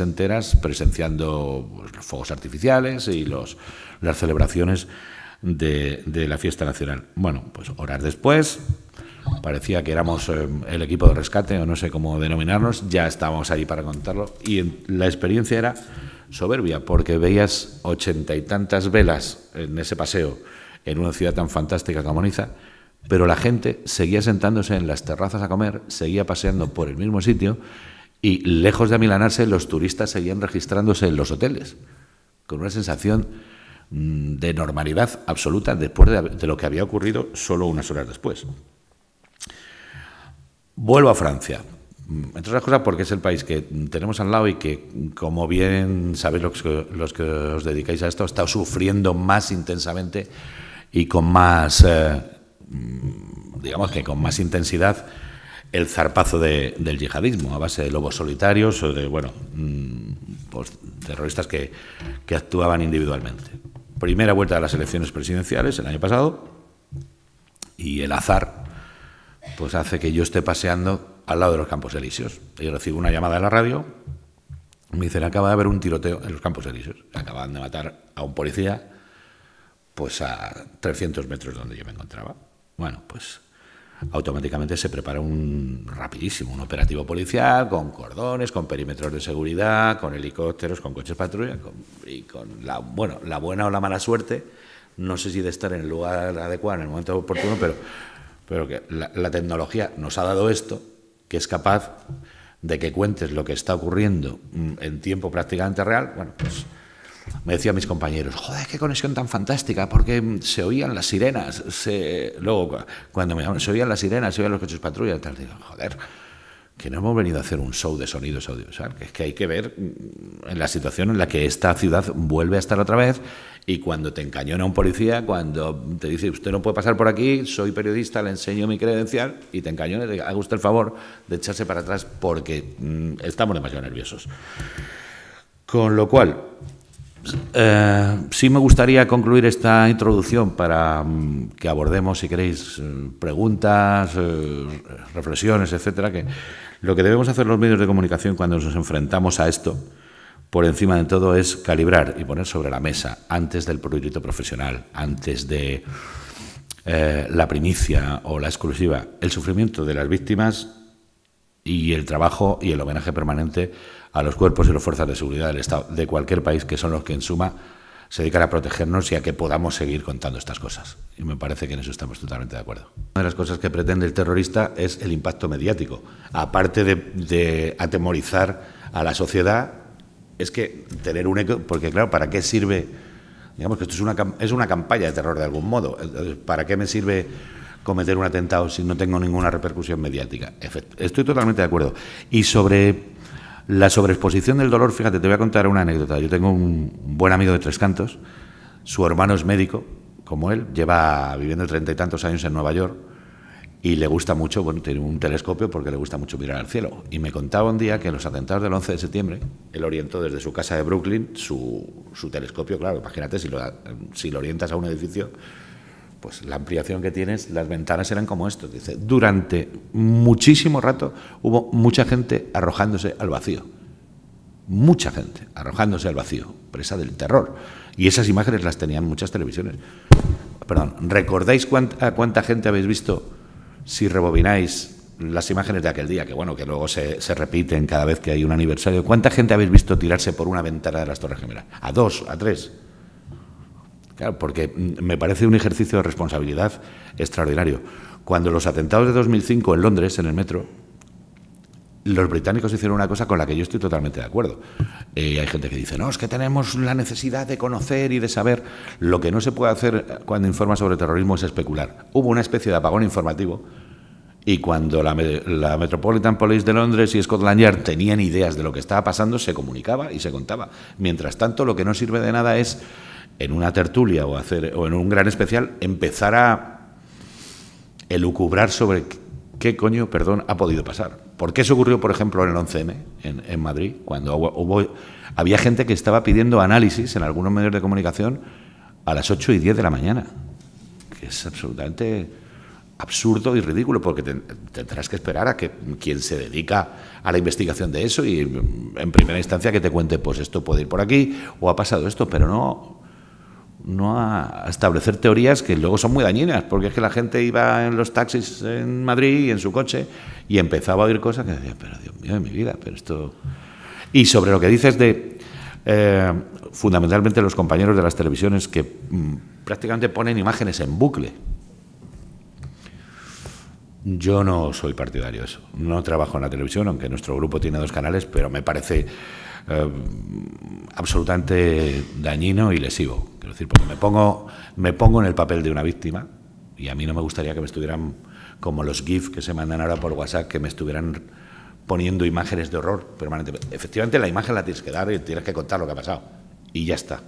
enteras presenciando los fuegos artificiales y los, las celebraciones de, la fiesta nacional. Bueno, pues horas después, parecía que éramos eh, el equipo de rescate o no sé cómo denominarnos, ya estábamos allí para contarlo y la experiencia era soberbia porque veías ochenta y tantas velas en ese paseo en una ciudad tan fantástica como Niza, pero la gente seguía sentándose en las terrazas a comer, seguía paseando por el mismo sitio y lejos de amilanarse, los turistas seguían registrándose en los hoteles, con una sensación mm, de normalidad absoluta después de, lo que había ocurrido solo unas horas después. Vuelvo a Francia, mm, entre otras cosas porque es el país que tenemos al lado y que, como bien sabéis los que, os dedicáis a esto, está sufriendo más intensamente y con más, eh, mm, digamos que con más intensidad el zarpazo del yihadismo, a base de lobos solitarios o de, bueno, mm, pues, terroristas que, actuaban individualmente. Primera vuelta de las elecciones presidenciales el año pasado y el azar pues hace que yo esté paseando al lado de los Campos Elíseos. Y recibo una llamada de la radio, me dicen, acaba de haber un tiroteo en los Campos Elíseos. Acaban de matar a un policía, pues a 300 metros donde yo me encontraba. Bueno, pues automáticamente se prepara un rapidísimo, un operativo policial con cordones, con perímetros de seguridad, con helicópteros, con coches patrulla y con la, bueno, la buena o la mala suerte, no sé si de estar en el lugar adecuado, en el momento oportuno, pero, pero que la, la tecnología nos ha dado esto, que es capaz de que cuentes lo que está ocurriendo mm, en tiempo prácticamente real, bueno, pues me a mis compañeros, joder, qué conexión tan fantástica, porque se oían las sirenas, luego cuando me se oían las sirenas, se oían los coches patrulla, tal, digo, joder, que no hemos venido a hacer un show de sonidos audiovisuales, que es que hay que ver mm, en la situación en la que esta ciudad vuelve a estar otra vez y cuando te encañona un policía, cuando te dice, usted no puede pasar por aquí, soy periodista, le enseño mi credencial y te encañona y digo, haga usted el favor de echarse para atrás porque mm, estamos demasiado nerviosos. Con lo cual, eh, sí me gustaría concluir esta introducción para mm, que abordemos, si queréis, eh, preguntas, eh, reflexiones, etcétera, que lo que debemos hacer los medios de comunicación cuando nos enfrentamos a esto, por encima de todo, es calibrar y poner sobre la mesa, antes del proyecto profesional, antes de la primicia o la exclusiva, el sufrimiento de las víctimas y el trabajo y el homenaje permanente a los cuerpos y las fuerzas de seguridad del Estado, de cualquier país, que son los que en suma se dedican a protegernos y a que podamos seguir contando estas cosas. Y me parece que en eso estamos totalmente de acuerdo. Una de las cosas que pretende el terrorista es el impacto mediático. Aparte de, atemorizar a la sociedad, es que tener un eco, porque claro, ¿para qué sirve? Digamos que esto es una, es una campaña de terror de algún modo. ¿Para qué me sirve cometer un atentado si no tengo ninguna repercusión mediática. Estoy totalmente de acuerdo. Y sobre la sobreexposición del dolor, fíjate, te voy a contar una anécdota. Yo tengo un buen amigo de Tres Cantos, su hermano es médico, como él, lleva viviendo treinta y tantos años en Nueva York y le gusta mucho, bueno, tiene un telescopio porque le gusta mucho mirar al cielo. Y me contaba un día que en los atentados del 11 de septiembre, él orientó desde su casa de Brooklyn su, telescopio, claro, imagínate si lo orientas a un edificio, pues la ampliación que tienes, las ventanas eran como esto. Dice, durante muchísimo rato hubo mucha gente arrojándose al vacío. Mucha gente arrojándose al vacío, presa del terror. Y esas imágenes las tenían muchas televisiones. Perdón, ¿recordáis cuánta, gente habéis visto si rebobináis las imágenes de aquel día? Que bueno, que luego se, se repiten cada vez que hay un aniversario. ¿Cuánta gente habéis visto tirarse por una ventana de las Torres Gemelas? A dos, a tres. Claro, porque me parece un ejercicio de responsabilidad extraordinario. Cuando los atentados de 2005 en Londres, en el metro, los británicos hicieron una cosa con la que yo estoy totalmente de acuerdo. Eh, hay gente que dice, no, es que tenemos la necesidad de conocer y de saber. Lo que no se puede hacer cuando informa sobre terrorismo es especular. Hubo una especie de apagón informativo y cuando la, la, Metropolitan Police de Londres y Scotland Yard tenían ideas de lo que estaba pasando, se comunicaba y se contaba. Mientras tanto, lo que no sirve de nada es en una tertulia o, hacer, o en un gran especial empezar a elucubrar sobre qué coño, perdón, ha podido pasar. ¿Por qué se ocurrió, por ejemplo, en el 11M, en, Madrid, cuando hubo, había gente que estaba pidiendo análisis en algunos medios de comunicación a las 8 y 10 de la mañana? Que es absolutamente absurdo y ridículo, porque tendrás que esperar a que quien se dedica a la investigación de eso y mm, en primera instancia que te cuente, pues esto puede ir por aquí o ha pasado esto, pero no no a establecer teorías que luego son muy dañinas, porque es que la gente iba en los taxis en Madrid y en su coche y empezaba a oír cosas que decía, pero Dios mío de mi vida, pero esto... Y sobre lo que dices de eh, fundamentalmente los compañeros de las televisiones que mm, prácticamente ponen imágenes en bucle, yo no soy partidario de eso. No trabajo en la televisión, aunque nuestro grupo tiene dos canales, pero me parece eh, absolutamente dañino y lesivo. Quiero decir, porque me pongo, me pongo en el papel de una víctima y a mí no me gustaría que me estuvieran, como los gifs que se mandan ahora por WhatsApp, que me estuvieran poniendo imágenes de horror permanentemente. Efectivamente, la imagen la tienes que dar y tienes que contar lo que ha pasado. Y ya está.